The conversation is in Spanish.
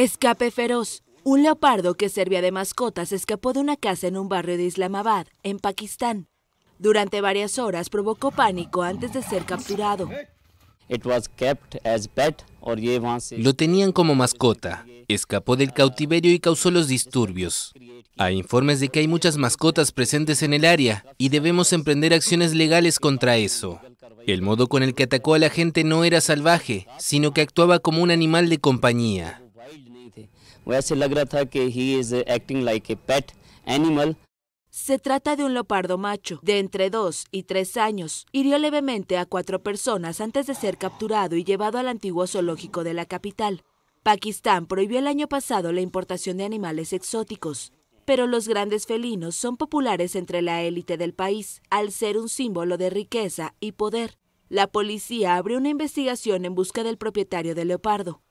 Escape feroz. Un leopardo que servía de mascotas escapó de una casa en un barrio de Islamabad, en Pakistán. Durante varias horas provocó pánico antes de ser capturado. Lo tenían como mascota. Escapó del cautiverio y causó los disturbios. Hay informes de que hay muchas mascotas presentes en el área y debemos emprender acciones legales contra eso. El modo con el que atacó a la gente no era salvaje, sino que actuaba como un animal de compañía. Se trata de un leopardo macho, de entre dos y tres años. Hirió levemente a cuatro personas antes de ser capturado y llevado al antiguo zoológico de la capital. Pakistán prohibió el año pasado la importación de animales exóticos, pero los grandes felinos son populares entre la élite del país, al ser un símbolo de riqueza y poder. La policía abrió una investigación en busca del propietario del leopardo.